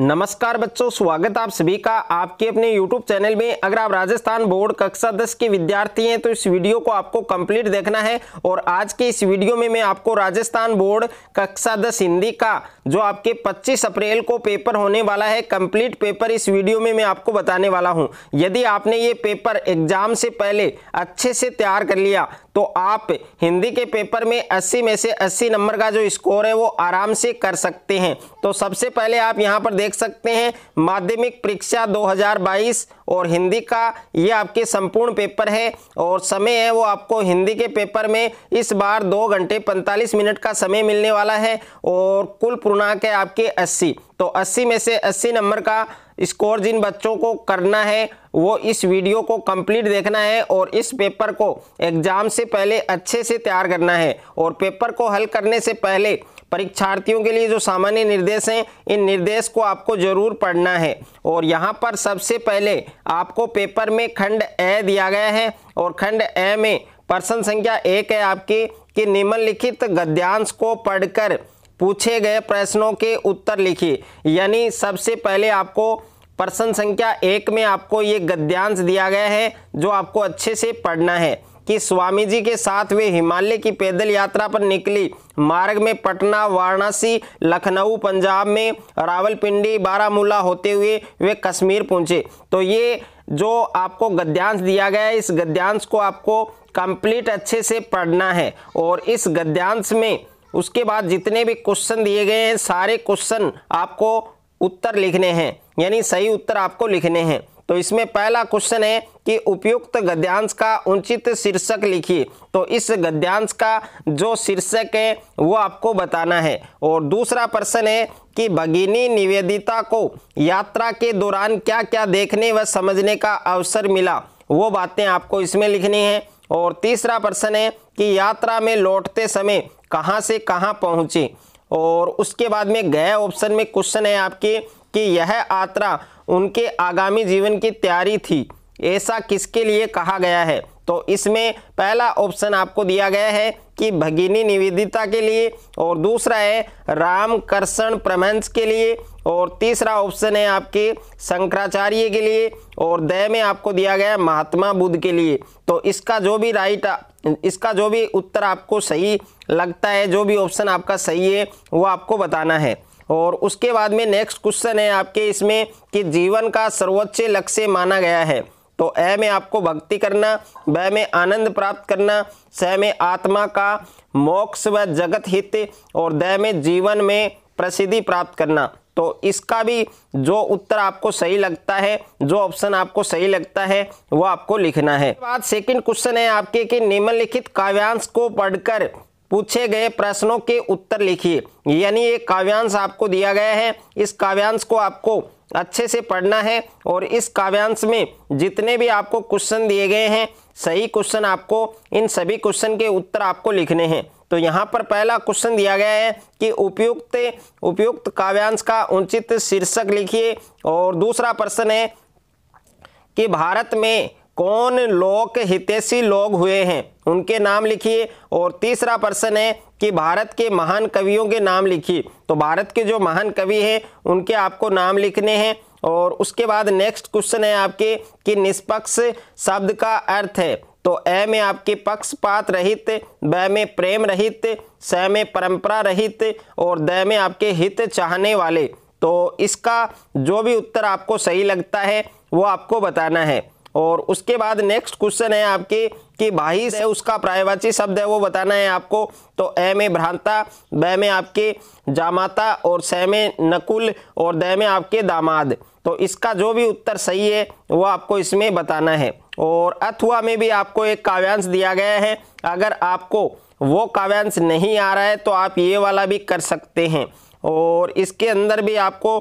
नमस्कार बच्चों स्वागत आप सभी का आपके अपने YouTube चैनल में अगर आप राजस्थान बोर्ड कक्षा दस के विद्यार्थी हैं तो इस वीडियो को आपको कंप्लीट देखना है और आज के इस वीडियो में मैं आपको राजस्थान बोर्ड कक्षा दस हिंदी का जो आपके 25 अप्रैल को पेपर होने वाला है कंप्लीट पेपर इस वीडियो में मैं आपको बताने वाला हूँ यदि आपने ये पेपर एग्जाम से पहले अच्छे से तैयार कर लिया तो आप हिंदी के पेपर में अस्सी में से अस्सी नंबर का जो स्कोर है वो आराम से कर सकते हैं तो सबसे पहले आप यहां पर देख सकते हैं माध्यमिक परीक्षा 2022 और हिंदी का ये आपके संपूर्ण पेपर है और समय है वो आपको हिंदी के पेपर में इस बार दो घंटे पैंतालीस मिनट का समय मिलने वाला है और कुल पूर्णांक है आपके अस्सी तो अस्सी में से अस्सी नंबर का स्कोर जिन बच्चों को करना है वो इस वीडियो को कंप्लीट देखना है और इस पेपर को एग्ज़ाम से पहले अच्छे से तैयार करना है और पेपर को हल करने से पहले परीक्षार्थियों के लिए जो सामान्य निर्देश हैं इन निर्देश को आपको ज़रूर पढ़ना है और यहाँ पर सबसे पहले आपको पेपर में खंड ए दिया गया है और खंड ए में प्रश्न संख्या एक है आपकी कि निम्नलिखित गद्यांश को पढ़कर पूछे गए प्रश्नों के उत्तर लिखिए यानी सबसे पहले आपको प्रश्न संख्या एक में आपको ये गद्यांश दिया गया है जो आपको अच्छे से पढ़ना है कि स्वामी जी के साथ वे हिमालय की पैदल यात्रा पर निकली मार्ग में पटना वाराणसी लखनऊ पंजाब में रावलपिंडी बारामूला होते हुए वे कश्मीर पहुंचे तो ये जो आपको गद्यांश दिया गया है इस गद्यांश को आपको कंप्लीट अच्छे से पढ़ना है और इस गद्यांश में उसके बाद जितने भी क्वेश्चन दिए गए हैं सारे क्वेश्चन आपको उत्तर लिखने हैं यानी सही उत्तर आपको लिखने हैं तो इसमें पहला क्वेश्चन है कि उपयुक्त गद्यांश का उचित शीर्षक लिखिए तो इस गद्यांश का जो शीर्षक है वो आपको बताना है और दूसरा प्रश्न है कि भगिनी निवेदिता को यात्रा के दौरान क्या क्या देखने व समझने का अवसर मिला वो बातें आपको इसमें लिखनी है और तीसरा प्रश्न है कि यात्रा में लौटते समय कहाँ से कहाँ पहुँचे और उसके बाद में गए ऑप्शन में क्वेश्चन है आपके कि यह यात्रा उनके आगामी जीवन की तैयारी थी ऐसा किसके लिए कहा गया है तो इसमें पहला ऑप्शन आपको दिया गया है कि भगिनी निवेदिता के लिए और दूसरा है रामकर्षण प्रमंश के लिए और तीसरा ऑप्शन है आपके शंकराचार्य के लिए और दय में आपको दिया गया है महात्मा बुद्ध के लिए तो इसका जो भी राइट इसका जो भी उत्तर आपको सही लगता है जो भी ऑप्शन आपका सही है वो आपको बताना है और उसके बाद में नेक्स्ट क्वेश्चन है आपके इसमें कि जीवन का सर्वोच्च लक्ष्य माना गया है तो ए में आपको भक्ति करना ब में आनंद प्राप्त करना स में आत्मा का मोक्ष व जगत हित और द में जीवन में प्रसिद्धि प्राप्त करना तो इसका भी जो उत्तर आपको सही लगता है जो ऑप्शन आपको सही लगता है वो आपको लिखना है बाद सेकंड क्वेश्चन है आपके कि निम्नलिखित काव्यांश को पढ़कर पूछे गए प्रश्नों के उत्तर लिखिए यानी एक काव्यांश आपको दिया गया है इस काव्यांश को आपको अच्छे से पढ़ना है और इस काव्यांश में जितने भी आपको क्वेश्चन दिए गए हैं सही क्वेश्चन आपको इन सभी क्वेश्चन के उत्तर आपको लिखने हैं तो यहाँ पर पहला क्वेश्चन दिया गया है कि उपयुक्त उपयुक्त काव्यांश का उचित शीर्षक लिखिए और दूसरा प्रश्न है कि भारत में कौन लोक हितेशी लोग हुए हैं उनके नाम लिखिए और तीसरा प्रश्न है कि भारत के महान कवियों के नाम लिखिए तो भारत के जो महान कवि हैं उनके आपको नाम लिखने हैं और उसके बाद नेक्स्ट क्वेश्चन है आपके कि निष्पक्ष शब्द का अर्थ है तो ए में आपके पक्षपात रहित ब में प्रेम रहित स में परंपरा रहित और द में आपके हित चाहने वाले तो इसका जो भी उत्तर आपको सही लगता है वो आपको बताना है और उसके बाद नेक्स्ट क्वेश्चन है आपके कि भाई है उसका प्रायवाची शब्द है वो बताना है आपको तो ए में भ्रांता ब में आपके जामाता और स में नकुल और द में आपके दामाद तो इसका जो भी उत्तर सही है वो आपको इसमें बताना है और अथवा में भी आपको एक काव्यांश दिया गया है अगर आपको वो काव्यांश नहीं आ रहा है तो आप ये वाला भी कर सकते हैं और इसके अंदर भी आपको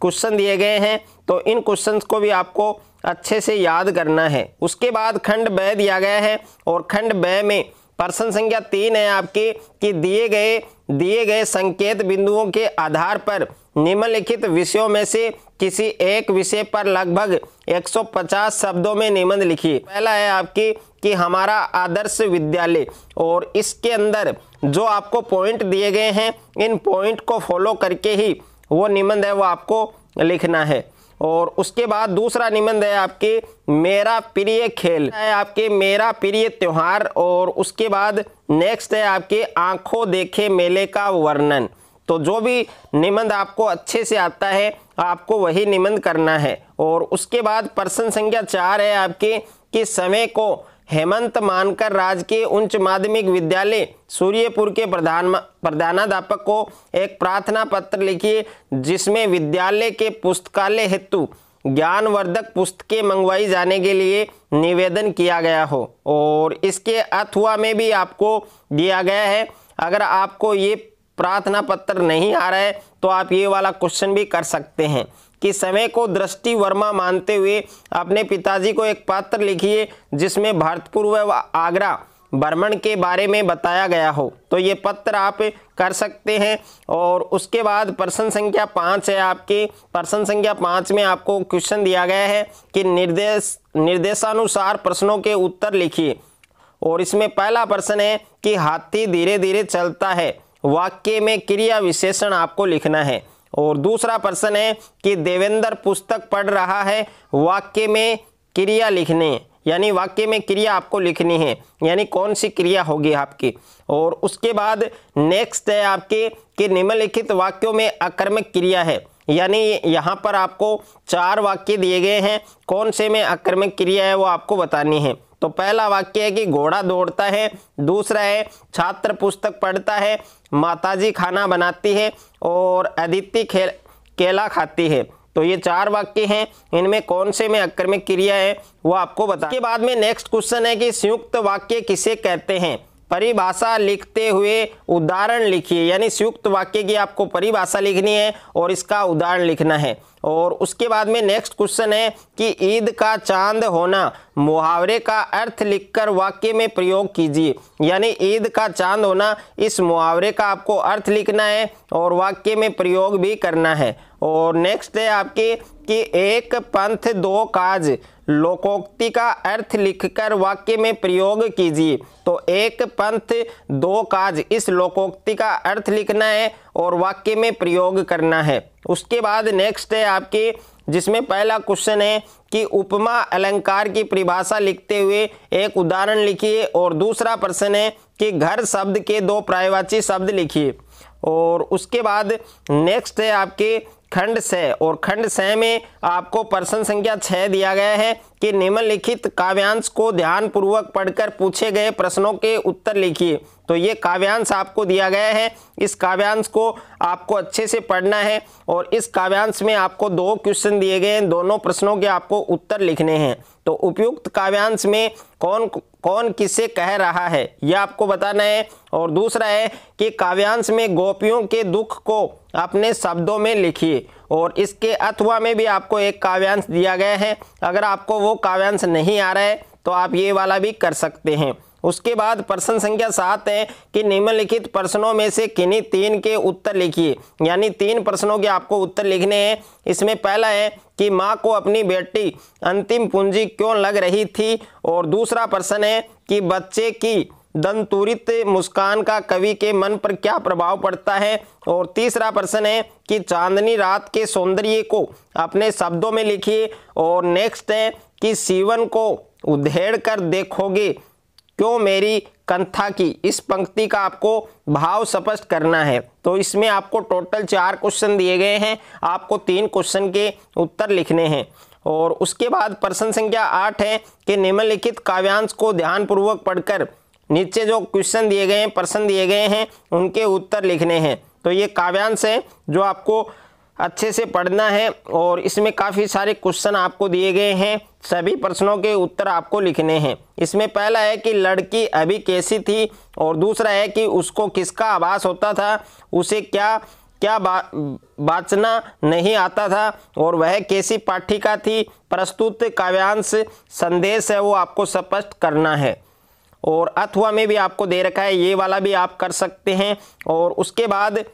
क्वेश्चन दिए गए हैं तो इन क्वेश्चन को भी आपको अच्छे से याद करना है उसके बाद खंड ब दिया गया है और खंड ब में प्रश्न संख्या तीन है आपके कि दिए गए दिए गए संकेत बिंदुओं के आधार पर निम्नलिखित विषयों में से किसी एक विषय पर लगभग 150 शब्दों में निबंध लिखिए पहला है आपकी कि हमारा आदर्श विद्यालय और इसके अंदर जो आपको पॉइंट दिए गए हैं इन पॉइंट को फॉलो करके ही वो निबंध है वो आपको लिखना है और उसके बाद दूसरा निबंध है आपके मेरा प्रिय खेल है आपके मेरा प्रिय त्यौहार और उसके बाद नेक्स्ट है आपके आंखों देखे मेले का वर्णन तो जो भी निबंध आपको अच्छे से आता है आपको वही निबंध करना है और उसके बाद प्रश्न संख्या चार है आपके कि समय को हेमंत मानकर राजकीय उच्च माध्यमिक विद्यालय सूर्यपुर के प्रधान प्रधानाध्यापक को एक प्रार्थना पत्र लिखिए जिसमें विद्यालय के पुस्तकालय हेतु ज्ञानवर्धक पुस्तकें मंगवाई जाने के लिए निवेदन किया गया हो और इसके अथवा में भी आपको दिया गया है अगर आपको ये प्रार्थना पत्र नहीं आ रहा है तो आप ये वाला क्वेश्चन भी कर सकते हैं कि समय को दृष्टि वर्मा मानते हुए अपने पिताजी को एक पत्र लिखिए जिसमें भरतपुर व आगरा भ्रमण के बारे में बताया गया हो तो ये पत्र आप कर सकते हैं और उसके बाद प्रश्न संख्या पाँच है आपके प्रश्न संख्या पाँच में आपको क्वेश्चन दिया गया है कि निर्देश निर्देशानुसार प्रश्नों के उत्तर लिखिए और इसमें पहला प्रश्न है कि हाथी धीरे धीरे चलता है वाक्य में क्रिया विशेषण आपको लिखना है और दूसरा प्रश्न है कि देवेंद्र पुस्तक पढ़ रहा है वाक्य में क्रिया लिखने यानी वाक्य में क्रिया आपको लिखनी है यानी कौन सी क्रिया होगी आपकी और उसके बाद नेक्स्ट है आपके कि निम्नलिखित वाक्यों में अकर्मक क्रिया है यानी यहाँ पर आपको चार वाक्य दिए गए हैं कौन से में अकर्मक क्रिया है वो आपको बतानी है तो पहला वाक्य है कि घोड़ा दौड़ता है दूसरा है छात्र पुस्तक पढ़ता है माताजी खाना बनाती है और अदिति खे केला खाती है तो ये चार वाक्य हैं इनमें कौन से में अक्रमिक क्रिया है वो आपको बता के बाद में नेक्स्ट क्वेश्चन है कि संयुक्त वाक्य किसे कहते हैं परिभाषा लिखते हुए उदाहरण लिखिए यानी संयुक्त वाक्य की आपको परिभाषा लिखनी है और इसका उदाहरण लिखना है और उसके बाद में नेक्स्ट क्वेश्चन है कि ईद का चांद होना मुहावरे का अर्थ लिखकर वाक्य में प्रयोग कीजिए यानी ईद का चांद होना इस मुहावरे का आपको अर्थ लिखना है और वाक्य में प्रयोग भी करना है और नेक्स्ट है आपके कि एक पंथ दो काज लोकोक्ति का अर्थ लिखकर वाक्य में प्रयोग कीजिए तो एक पंथ दो काज इस लोकोक्ति का अर्थ लिखना है और वाक्य में प्रयोग करना है उसके बाद नेक्स्ट है आपके जिसमें पहला क्वेश्चन है कि उपमा अलंकार की परिभाषा लिखते हुए एक उदाहरण लिखिए और दूसरा प्रश्न है कि घर शब्द के दो प्रायवाची शब्द लिखिए और उसके बाद नेक्स्ट है आपके खंड सह और खंड सह में आपको प्रश्न संख्या छः दिया गया है कि निम्नलिखित काव्यांश को ध्यानपूर्वक पढ़कर पूछे गए प्रश्नों के उत्तर लिखिए तो ये काव्यांश आपको दिया गया है इस काव्यांश को आपको अच्छे से पढ़ना है और इस काव्यांश में आपको दो क्वेश्चन दिए गए हैं दोनों प्रश्नों के आपको उत्तर लिखने हैं तो उपयुक्त काव्यांश में कौन कौन किसे कह रहा है यह आपको बताना है और दूसरा है कि काव्यांश में गोपियों के दुख को अपने शब्दों में लिखिए और इसके अथवा में भी आपको एक काव्यांश दिया गया है अगर आपको वो काव्यांश नहीं आ रहा है तो आप ये वाला भी कर सकते हैं उसके बाद प्रश्न संख्या सात है कि निम्नलिखित प्रश्नों में से किन्हीं तीन के उत्तर लिखिए यानी तीन प्रश्नों के आपको उत्तर लिखने हैं इसमें पहला है कि माँ को अपनी बेटी अंतिम पूंजी क्यों लग रही थी और दूसरा प्रश्न है कि बच्चे की दंतुरित मुस्कान का कवि के मन पर क्या प्रभाव पड़ता है और तीसरा प्रश्न है कि चांदनी रात के सौंदर्य को अपने शब्दों में लिखिए और नेक्स्ट है कि सीवन को उधेड़ कर देखोगे क्यों मेरी कंथा की इस पंक्ति का आपको भाव स्पष्ट करना है तो इसमें आपको टोटल चार क्वेश्चन दिए गए हैं आपको तीन क्वेश्चन के उत्तर लिखने हैं और उसके बाद प्रश्न संख्या आठ है कि निम्नलिखित काव्यांश को ध्यानपूर्वक पढ़कर नीचे जो क्वेश्चन दिए गए हैं प्रश्न दिए गए हैं उनके उत्तर लिखने हैं तो ये काव्यांश है जो आपको अच्छे से पढ़ना है और इसमें काफ़ी सारे क्वेश्चन आपको दिए गए हैं सभी प्रश्नों के उत्तर आपको लिखने हैं इसमें पहला है कि लड़की अभी कैसी थी और दूसरा है कि उसको किसका आभास होता था उसे क्या क्या बाचना नहीं आता था और वह कैसी पाठिका थी प्रस्तुत काव्यांश संदेश है वो आपको स्पष्ट करना है और अथवा में भी आपको दे रखा है ये वाला भी आप कर सकते हैं और उसके बाद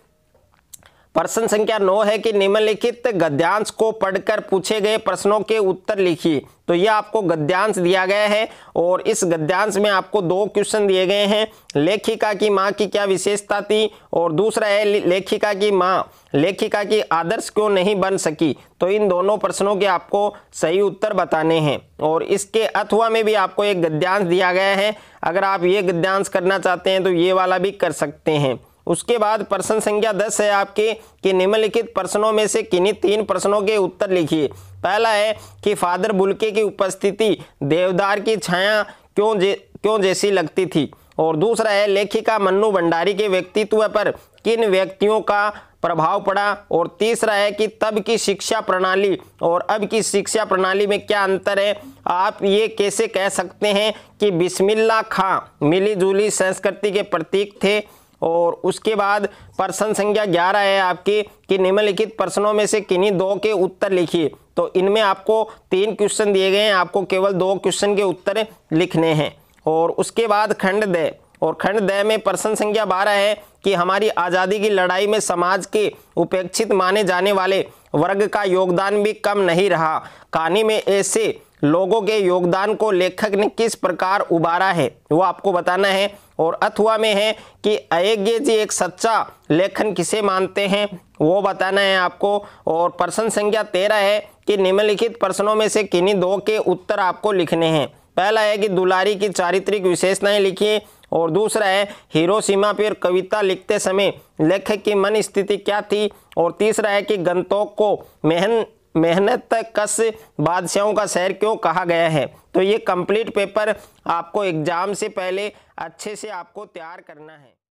प्रश्न संख्या नौ है कि निम्नलिखित गद्यांश को पढ़कर पूछे गए प्रश्नों के उत्तर लिखिए तो यह आपको गद्यांश दिया गया है और इस गद्यांश में आपको दो क्वेश्चन दिए गए हैं लेखिका की माँ की क्या विशेषता थी और दूसरा है लेखिका की माँ लेखिका की आदर्श क्यों नहीं बन सकी तो इन दोनों प्रश्नों के आपको सही उत्तर बताने हैं और इसके अथवा में भी आपको एक गद्यांश दिया गया है अगर आप ये गद्यांश करना चाहते हैं तो ये वाला भी कर सकते हैं उसके बाद प्रश्न संख्या दस है आपके कि निम्नलिखित प्रश्नों में से किन्हीं तीन प्रश्नों के उत्तर लिखिए पहला है कि फादर बुलके की उपस्थिति देवदार की छाया क्यों जे क्यों जैसी लगती थी और दूसरा है लेखिका मन्नू भंडारी के व्यक्तित्व पर किन व्यक्तियों का प्रभाव पड़ा और तीसरा है कि तब की शिक्षा प्रणाली और अब की शिक्षा प्रणाली में क्या अंतर है आप ये कैसे कह सकते हैं कि बिस्मिल्ला खां मिली संस्कृति के प्रतीक थे और उसके बाद प्रश्न संख्या ग्यारह है आपके कि निम्नलिखित प्रश्नों में से किन्हीं दो के उत्तर लिखिए तो इनमें आपको तीन क्वेश्चन दिए गए हैं आपको केवल दो क्वेश्चन के उत्तर लिखने हैं और उसके बाद खंड दय और खंड दय में प्रश्न संख्या बारह है कि हमारी आज़ादी की लड़ाई में समाज के उपेक्षित माने जाने वाले वर्ग का योगदान भी कम नहीं रहा कहानी में ऐसे लोगों के योगदान को लेखक ने किस प्रकार उबारा है वो आपको बताना है और अथवा में है कि अयज्ञ जी एक सच्चा लेखन किसे मानते हैं वो बताना है आपको और प्रश्न संख्या तेरह है कि निम्नलिखित प्रश्नों में से किन्हीं दो के उत्तर आपको लिखने हैं पहला है कि दुलारी की चारित्रिक विशेषताएं लिखिए और दूसरा है हीरो सीमा पर कविता लिखते समय लेखक की मन स्थिति क्या थी और तीसरा है कि गंतोक को मेहन मेहनत कस बादशाहों का शहर क्यों कहा गया है तो ये कंप्लीट पेपर आपको एग्ज़ाम से पहले अच्छे से आपको तैयार करना है